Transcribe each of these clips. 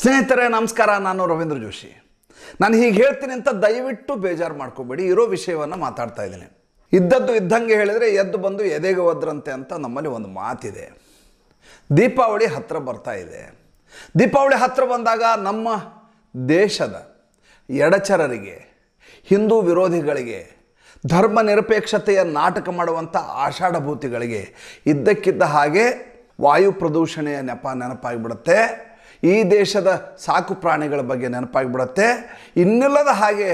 ಸ್ನೇಹಿತರೆ ನಮಸ್ಕಾರ ನಾನು ರವೀಂದ್ರ ಜೋಶಿ ನಾನು ಹೀಗೆ ಹೇಳ್ತೀನಿ ಅಂತ ದಯವಿಟ್ಟು ಬೇಜಾರು ಮಾಡ್ಕೋಬೇಡಿ ಇರೋ ವಿಷಯವನ್ನು ಮಾತಾಡ್ತಾ ಇದ್ದೀನಿ ಇದ್ದದ್ದು ಇದ್ದಂಗೆ ಹೇಳಿದರೆ ಎದ್ದು ಬಂದು ಎದೆಗೆ ಒದ್ರಂತೆ ಅಂತ ನಮ್ಮಲ್ಲಿ ಒಂದು ಮಾತಿದೆ ದೀಪಾವಳಿ ಹತ್ತಿರ ಬರ್ತಾ ಇದೆ ದೀಪಾವಳಿ ಹತ್ತಿರ ಬಂದಾಗ ನಮ್ಮ ದೇಶದ ಎಡಚರರಿಗೆ ಹಿಂದೂ ವಿರೋಧಿಗಳಿಗೆ ಧರ್ಮ ನಿರಪೇಕ್ಷತೆಯ ನಾಟಕ ಮಾಡುವಂಥ ಆಷಾಢಭೂತಿಗಳಿಗೆ ಇದ್ದಕ್ಕಿದ್ದ ಹಾಗೆ ವಾಯು ಪ್ರದೂಷಣೆಯ ನೆಪ ನೆನಪಾಗಿಬಿಡುತ್ತೆ ಈ ದೇಶದ ಸಾಕು ಪ್ರಾಣಿಗಳ ಬಗ್ಗೆ ನೆನಪಾಗಿಬಿಡತ್ತೆ ಇನ್ನಿಲ್ಲದ ಹಾಗೆ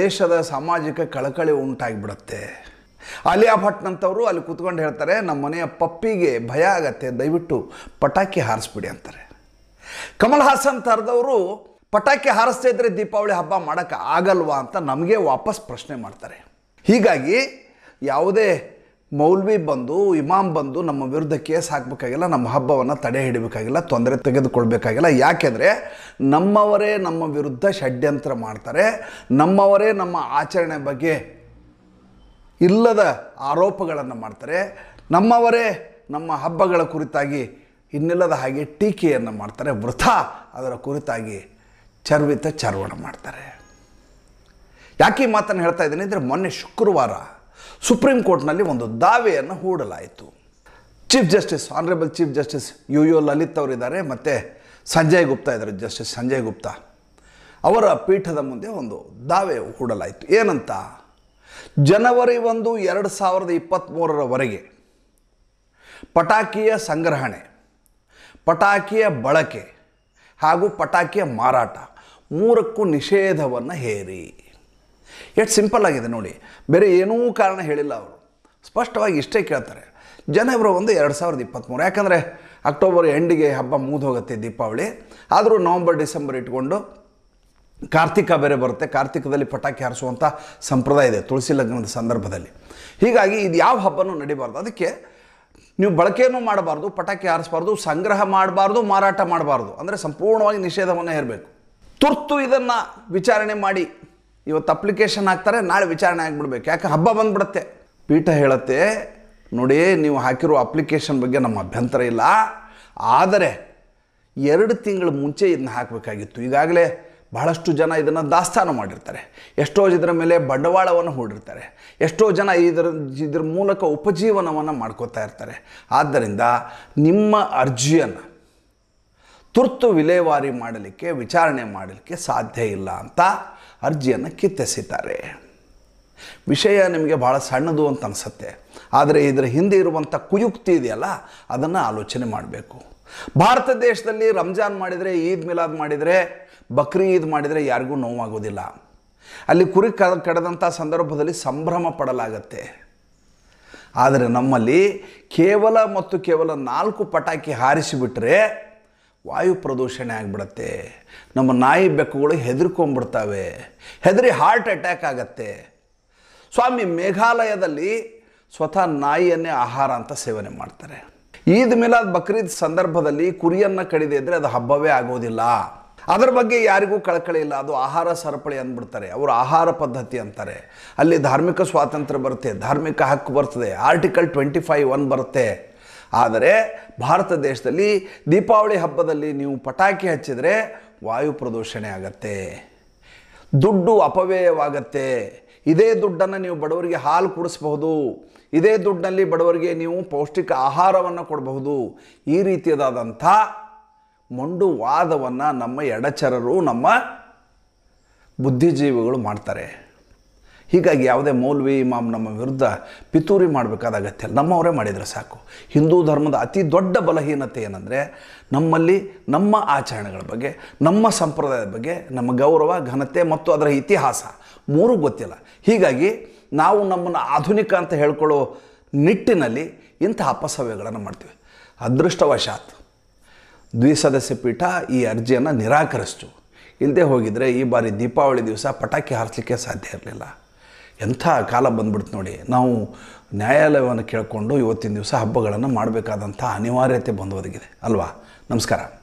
ದೇಶದ ಸಾಮಾಜಿಕ ಕಳಕಳಿ ಉಂಟಾಗಿಬಿಡತ್ತೆ ಅಲಿಯಾ ಭಟ್ ಅಲ್ಲಿ ಕೂತ್ಕೊಂಡು ಹೇಳ್ತಾರೆ ನಮ್ಮ ಮನೆಯ ಪಪ್ಪಿಗೆ ಭಯ ಆಗತ್ತೆ ದಯವಿಟ್ಟು ಪಟಾಕಿ ಹಾರಿಸ್ಬಿಡಿ ಅಂತಾರೆ ಕಮಲ್ ಹಾಸನ್ ಥರದವರು ಪಟಾಕಿ ಹಾರಿಸ್ತಾ ಇದ್ದರೆ ದೀಪಾವಳಿ ಹಬ್ಬ ಮಾಡೋಕ್ಕೆ ಆಗಲ್ವಾ ಅಂತ ನಮಗೆ ವಾಪಸ್ ಪ್ರಶ್ನೆ ಮಾಡ್ತಾರೆ ಹೀಗಾಗಿ ಯಾವುದೇ ಮೌಲ್ವಿ ಬಂದು ಇಮಾಮ್ ಬಂದು ನಮ್ಮ ವಿರುದ್ಧ ಕೇಸ್ ಹಾಕಬೇಕಾಗಿಲ್ಲ ನಮ್ಮ ಹಬ್ಬವನ್ನು ತಡೆ ಹಿಡಬೇಕಾಗಿಲ್ಲ ತೊಂದರೆ ತೆಗೆದುಕೊಳ್ಬೇಕಾಗಿಲ್ಲ ಯಾಕೆಂದರೆ ನಮ್ಮವರೇ ನಮ್ಮ ವಿರುದ್ಧ ಷಡ್ಯಂತ್ರ ಮಾಡ್ತಾರೆ ನಮ್ಮವರೇ ನಮ್ಮ ಆಚರಣೆ ಬಗ್ಗೆ ಇಲ್ಲದ ಆರೋಪಗಳನ್ನು ಮಾಡ್ತಾರೆ ನಮ್ಮವರೇ ನಮ್ಮ ಹಬ್ಬಗಳ ಕುರಿತಾಗಿ ಇನ್ನಿಲ್ಲದ ಹಾಗೆ ಟೀಕೆಯನ್ನು ಮಾಡ್ತಾರೆ ವೃಥ ಅದರ ಕುರಿತಾಗಿ ಚರ್ವಿತ ಚರ್ವಣ ಮಾಡ್ತಾರೆ ಯಾಕೆ ಈ ಮಾತನ್ನು ಹೇಳ್ತಾ ಇದ್ದೀನಿ ಅಂದರೆ ಮೊನ್ನೆ ಶುಕ್ರವಾರ ಸುಪ್ರೀಂ ಕೋರ್ಟ್ನಲ್ಲಿ ಒಂದು ದಾವೆಯನ್ನು ಹೂಡಲಾಯಿತು chief justice honourable chief justice U U Lalit ಅವರಿದ್ದಾರೆ ಮತ್ತು ಸಂಜಯ್ ಗುಪ್ತಾ ಇದ್ದಾರೆ ಜಸ್ಟಿಸ್ ಸಂಜಯ್ ಗುಪ್ತಾ ಅವರ ಪೀಠದ ಮುಂದೆ ಒಂದು ದಾವೆ ಹೂಡಲಾಯಿತು ಏನಂತ ಜನವರಿ ಒಂದು ಎರಡು ಸಾವಿರದ ಇಪ್ಪತ್ತ್ಮೂರರವರೆಗೆ ಪಟಾಕಿಯ ಸಂಗ್ರಹಣೆ ಪಟಾಕಿಯ ಬಳಕೆ ಹಾಗೂ ಪಟಾಕಿಯ ಮಾರಾಟ ಮೂರಕ್ಕೂ ನಿಷೇಧವನ್ನು ಹೇರಿ ಎಷ್ಟು ಸಿಂಪಲ್ ಆಗಿದೆ ನೋಡಿ ಬೇರೆ ಏನೂ ಕಾರಣ ಹೇಳಿಲ್ಲ ಅವರು ಸ್ಪಷ್ಟವಾಗಿ ಇಷ್ಟೇ ಕೇಳ್ತಾರೆ ಜನವರಿ ಒಂದು ಎರಡು ಸಾವಿರದ ಇಪ್ಪತ್ತ್ಮೂರು ಯಾಕಂದರೆ ಅಕ್ಟೋಬರ್ ಎಂಡಿಗೆ ಹಬ್ಬ ಮುಗಿದು ಹೋಗುತ್ತೆ ದೀಪಾವಳಿ ಆದರೂ ನವಂಬರ್ ಡಿಸೆಂಬರ್ ಇಟ್ಕೊಂಡು ಕಾರ್ತಿಕ ಬೇರೆ ಬರುತ್ತೆ ಕಾರ್ತಿಕದಲ್ಲಿ ಪಟಾಕಿ ಹಾರಿಸುವಂಥ ಸಂಪ್ರದಾಯ ಇದೆ ತುಳಸಿ ಲಗ್ನದ ಸಂದರ್ಭದಲ್ಲಿ ಹೀಗಾಗಿ ಇದು ಯಾವ ಹಬ್ಬನೂ ನಡಿಬಾರ್ದು ಅದಕ್ಕೆ ನೀವು ಬಳಕೆಯೂ ಮಾಡಬಾರ್ದು ಪಟಾಕಿ ಹಾರಿಸಬಾರ್ದು ಸಂಗ್ರಹ ಮಾಡಬಾರ್ದು ಮಾರಾಟ ಮಾಡಬಾರ್ದು ಅಂದರೆ ಸಂಪೂರ್ಣವಾಗಿ ನಿಷೇಧವನ್ನು ಹೇರಬೇಕು ತುರ್ತು ಇದನ್ನು ವಿಚಾರಣೆ ಮಾಡಿ ಇವತ್ತು ಅಪ್ಲಿಕೇಶನ್ ಹಾಕ್ತಾರೆ ನಾಳೆ ವಿಚಾರಣೆ ಆಗಿಬಿಡ್ಬೇಕು ಯಾಕೆ ಹಬ್ಬ ಬಂದ್ಬಿಡುತ್ತೆ ಪೀಠ ಹೇಳುತ್ತೆ ನೋಡಿ ನೀವು ಹಾಕಿರೋ ಅಪ್ಲಿಕೇಶನ್ ಬಗ್ಗೆ ನಮ್ಮ ಅಭ್ಯಂತರ ಇಲ್ಲ ಆದರೆ ಎರಡು ತಿಂಗಳ ಮುಂಚೆ ಇದನ್ನ ಹಾಕಬೇಕಾಗಿತ್ತು ಈಗಾಗಲೇ ಬಹಳಷ್ಟು ಜನ ಇದನ್ನು ದಾಸ್ತಾನು ಮಾಡಿರ್ತಾರೆ ಎಷ್ಟೋ ಇದರ ಮೇಲೆ ಬಂಡವಾಳವನ್ನು ಹೂಡಿರ್ತಾರೆ ಎಷ್ಟೋ ಜನ ಇದರ ಇದ್ರ ಮೂಲಕ ಉಪಜೀವನವನ್ನು ಮಾಡ್ಕೋತಾ ಇರ್ತಾರೆ ಆದ್ದರಿಂದ ನಿಮ್ಮ ಅರ್ಜಿಯನ್ನು ತುರ್ತು ವಿಲೇವಾರಿ ಮಾಡಲಿಕ್ಕೆ ವಿಚಾರಣೆ ಮಾಡಲಿಕ್ಕೆ ಸಾಧ್ಯ ಇಲ್ಲ ಅಂತ ಅರ್ಜಿಯನ್ನು ಕಿತ್ತೆಸಿದ್ದಾರೆ ವಿಷಯ ನಿಮಗೆ ಭಾಳ ಸಣ್ಣದು ಅಂತ ಅನಿಸುತ್ತೆ ಆದರೆ ಇದರ ಹಿಂದೆ ಇರುವಂಥ ಕುಯುಕ್ತಿ ಇದೆಯಲ್ಲ ಅದನ್ನು ಆಲೋಚನೆ ಮಾಡಬೇಕು ಭಾರತ ದೇಶದಲ್ಲಿ ರಂಜಾನ್ ಮಾಡಿದರೆ ಈದ್ ಮಿಲಾದ್ ಮಾಡಿದರೆ ಬಕ್ರೀ ಈದ್ ಮಾಡಿದರೆ ಯಾರಿಗೂ ನೋವಾಗೋದಿಲ್ಲ ಅಲ್ಲಿ ಕುರಿ ಕ ಕಡದಂಥ ಸಂದರ್ಭದಲ್ಲಿ ಸಂಭ್ರಮ ಪಡಲಾಗತ್ತೆ ಆದರೆ ನಮ್ಮಲ್ಲಿ ಕೇವಲ ಮತ್ತು ಕೇವಲ ನಾಲ್ಕು ಪಟಾಕಿ ಹಾರಿಸಿಬಿಟ್ರೆ ವಾಯು ಪ್ರದೂಷಣೆ ಆಗಿಬಿಡತ್ತೆ ನಮ್ಮ ನಾಯಿ ಬೆಕ್ಕುಗಳು ಹೆದರ್ಕೊಂಬಿಡ್ತವೆ ಹೆದರಿ ಹಾರ್ಟ್ ಅಟ್ಯಾಕ್ ಆಗತ್ತೆ ಸ್ವಾಮಿ ಮೇಘಾಲಯದಲ್ಲಿ ಸ್ವತಃ ನಾಯಿಯನ್ನೇ ಆಹಾರ ಅಂತ ಸೇವನೆ ಮಾಡ್ತಾರೆ ಈದ್ ಮೇಲಾದ ಬಕ್ರೀದ್ ಸಂದರ್ಭದಲ್ಲಿ ಕುರಿಯನ್ನು ಕಡಿದೆ ಅದು ಹಬ್ಬವೇ ಆಗೋದಿಲ್ಲ ಅದರ ಬಗ್ಗೆ ಯಾರಿಗೂ ಕಳಕಳಿ ಇಲ್ಲ ಅದು ಆಹಾರ ಸರಪಳಿ ಅಂದ್ಬಿಡ್ತಾರೆ ಅವರು ಆಹಾರ ಪದ್ಧತಿ ಅಂತಾರೆ ಅಲ್ಲಿ ಧಾರ್ಮಿಕ ಸ್ವಾತಂತ್ರ್ಯ ಬರುತ್ತೆ ಧಾರ್ಮಿಕ ಹಕ್ಕು ಬರ್ತದೆ ಆರ್ಟಿಕಲ್ ಟ್ವೆಂಟಿ ಫೈವ್ ಒನ್ ಬರುತ್ತೆ ಆದರೆ ಭಾರತ ದೇಶದಲ್ಲಿ ದೀಪಾವಳಿ ಹಬ್ಬದಲ್ಲಿ ನೀವು ಪಟಾಕಿ ಹಚ್ಚಿದರೆ ವಾಯು ಪ್ರದೂಷಣೆ ಆಗತ್ತೆ ದುಡ್ಡು ಅಪವ್ಯಯವಾಗತ್ತೆ ಇದೇ ದುಡ್ಡನ್ನು ನೀವು ಬಡವರಿಗೆ ಹಾಲು ಕುಡಿಸಬಹುದು ಇದೇ ದುಡ್ಡಿನಲ್ಲಿ ಬಡವರಿಗೆ ನೀವು ಪೌಷ್ಟಿಕ ಆಹಾರವನ್ನು ಕೊಡಬಹುದು ಈ ರೀತಿಯದಾದಂಥ ಮೊಂಡು ವಾದವನ್ನು ನಮ್ಮ ಎಡಚರರು ನಮ್ಮ ಬುದ್ಧಿಜೀವಿಗಳು ಮಾಡ್ತಾರೆ ಹೀಗಾಗಿ ಯಾವುದೇ ಮೌಲ್ವಿ ಇಮಾಮ್ ನಮ್ಮ ವಿರುದ್ಧ ಪಿತೂರಿ ಮಾಡಬೇಕಾದ ಅಗತ್ಯ ನಮ್ಮವರೇ ಮಾಡಿದರೆ ಸಾಕು ಹಿಂದೂ ಧರ್ಮದ ಅತಿ ದೊಡ್ಡ ಬಲಹೀನತೆ ಏನಂದರೆ ನಮ್ಮಲ್ಲಿ ನಮ್ಮ ಆಚರಣೆಗಳ ಬಗ್ಗೆ ನಮ್ಮ ಸಂಪ್ರದಾಯದ ಬಗ್ಗೆ ನಮ್ಮ ಗೌರವ ಘನತೆ ಮತ್ತು ಅದರ ಇತಿಹಾಸ ಮೂರೂ ಗೊತ್ತಿಲ್ಲ ಹೀಗಾಗಿ ನಾವು ನಮ್ಮನ್ನು ಆಧುನಿಕ ಅಂತ ಹೇಳ್ಕೊಳ್ಳೋ ನಿಟ್ಟಿನಲ್ಲಿ ಇಂಥ ಅಪಸವ್ಯಗಳನ್ನು ಮಾಡ್ತೀವಿ ಅದೃಷ್ಟವಶಾತ್ ದ್ವಿಸದಸ್ಯ ಪೀಠ ಈ ಅರ್ಜಿಯನ್ನು ನಿರಾಕರಿಸ್ತು ಇಲ್ಲದೆ ಹೋಗಿದರೆ ಈ ಬಾರಿ ದೀಪಾವಳಿ ದಿವಸ ಪಟಾಕಿ ಹಾರಿಸಲಿಕ್ಕೆ ಸಾಧ್ಯ ಇರಲಿಲ್ಲ ಎಂಥ ಕಾಲ ಬಂದ್ಬಿಡ್ತು ನೋಡಿ ನಾವು ನ್ಯಾಯಾಲಯವನ್ನು ಕೇಳಿಕೊಂಡು ಇವತ್ತಿನ ದಿವಸ ಹಬ್ಬಗಳನ್ನು ಮಾಡಬೇಕಾದಂಥ ಅನಿವಾರ್ಯತೆ ಬಂದು ಅಲ್ವಾ ನಮಸ್ಕಾರ